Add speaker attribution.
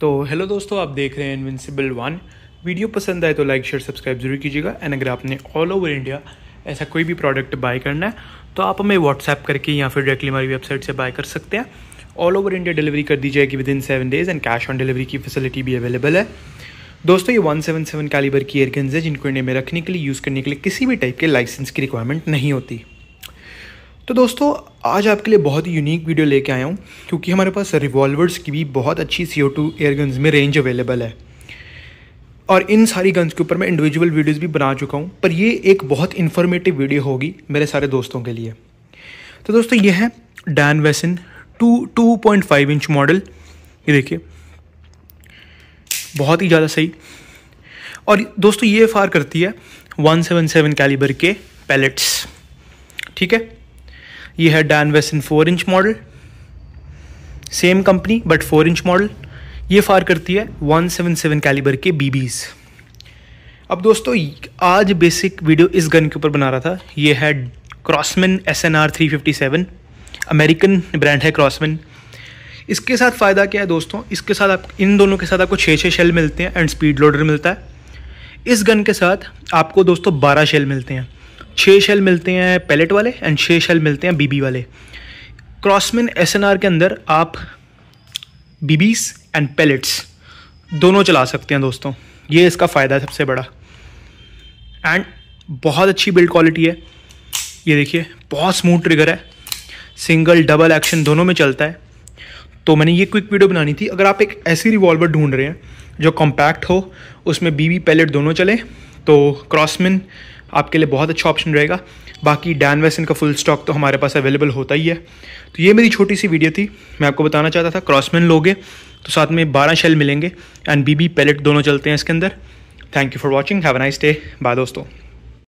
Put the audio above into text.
Speaker 1: तो हेलो दोस्तों आप देख रहे हैं इनविंसिबल वन वीडियो पसंद आए तो लाइक शेयर सब्सक्राइब जरूर कीजिएगा एंड अगर आपने ऑल ओवर इंडिया ऐसा कोई भी प्रोडक्ट बाय करना है तो आप हमें व्हाट्सएप करके या फिर डायरेक्टली हमारी वेबसाइट से बाय कर सकते हैं ऑल ओवर इंडिया डिलीवरी कर दी जाएगी within seven days and cash on delivery की फैसिलिटी भी अवेलेबल है दोस्तों ये 177 कैलिबर की एयरगन्स है जिनको इंडिया में रखने के लिए यूज़ करने के लिए किसी भी टाइप के लाइसेंस की रिक्वायरमेंट नहीं होती तो दोस्तों आज आपके लिए बहुत ही यूनिक वीडियो लेके आया हूँ क्योंकि हमारे पास रिवॉल्वर्स की भी बहुत अच्छी C O two air guns में रेंज अवेलेबल है और इन सारी गन्स के ऊपर मैं इंडिविजुअल वीडियोज़ भी बना चुका हूँ पर ये एक बहुत इन्फॉर्मेटिव वीडियो होगी मेरे सारे दोस्तों के लिए तो दोस्तों ये है Dan Wesson two two point five inch model ये देखिए बहुत ही ज़्यादा सही और दोस्तों ये फार करती है 177 कैलिबर के पैलेट्स ठीक है ये है Dan Wesson four inch model same company but four inch model ये फार करती है 177 कैलिबर के बीबीज़ अब दोस्तों आज बेसिक वीडियो इस गन के ऊपर बना रहा था ये है Crosman S N R three fifty seven American brand है क्रॉसमैन इसके साथ फ़ायदा क्या है दोस्तों इसके साथ आप इन दोनों के साथ आपको छः छः शेल मिलते हैं एंड स्पीड लोडर मिलता है इस गन के साथ आपको दोस्तों बारह शेल मिलते हैं छः शेल मिलते हैं पैलेट वाले एंड छः शेल मिलते हैं बीबी वाले क्रॉसमिन एस के अंदर आप बीबीस एंड पैलेट्स दोनों चला सकते हैं दोस्तों ये इसका फ़ायदा है सबसे बड़ा एंड बहुत अच्छी बिल्ड क्वालिटी है ये देखिए बहुत स्मूथ ट्रिगर है सिंगल डबल एक्शन दोनों में चलता है तो मैंने ये क्विक वीडियो बनानी थी अगर आप एक ऐसी रिवॉल्वर ढूंढ रहे हैं जो कॉम्पैक्ट हो उसमें बीबी पैलेट दोनों चले तो क्रॉसमिन आपके लिए बहुत अच्छा ऑप्शन रहेगा बाकी डैन वेसन का फुल स्टॉक तो हमारे पास अवेलेबल होता ही है तो ये मेरी छोटी सी वीडियो थी मैं आपको बताना चाहता था क्रॉसमैन लोगे तो साथ में बारह शेल मिलेंगे एंड बीबी पैलेट दोनों चलते हैं इसके अंदर thank you for watching have nice day bye दोस्तों